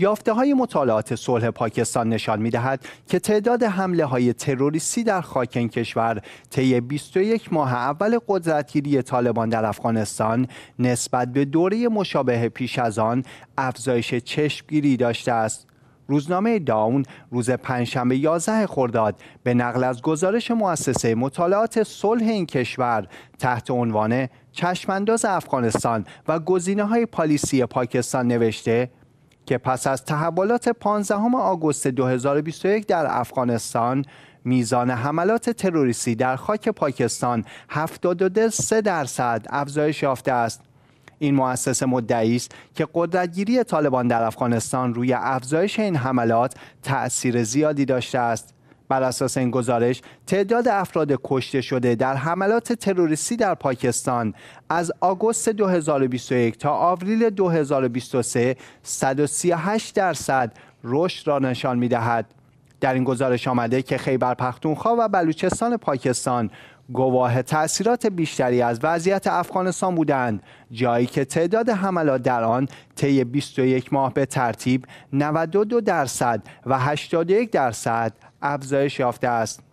یافته های مطالعات صلح پاکستان نشان می دهد که تعداد حمله های تروریستی در خاک این کشور طی 21 ماه اول قدرتگیری طالبان در افغانستان نسبت به دوره مشابه پیش از آن افزایش چشمگیری داشته است. روزنامه داون روز پنجشنبه 11 خرداد به نقل از گزارش مؤسسه مطالعات صلح این کشور تحت عنوان چشمانداز افغانستان و گزینه های پالیسی پاکستان نوشته که پس از تحولات 15 آگوست 2021 در افغانستان میزان حملات تروریستی در خاک پاکستان 73 درصد افزایش یافته است این مؤسسه مدعی است که قدرتگیری طالبان در افغانستان روی افزایش این حملات تأثیر زیادی داشته است بر اساس این گزارش تعداد افراد کشته شده در حملات تروریستی در پاکستان از آگوست 2021 تا آوریل 2023 138 درصد رشد را نشان می دهد. در این گزارش آمده که خیبر پختونخوا و بلوچستان پاکستان گواه تاثیرات بیشتری از وضعیت افغانستان بودند جایی که تعداد حملات در آن طی 21 ماه به ترتیب 92 درصد و 81 درصد افزایش یافته است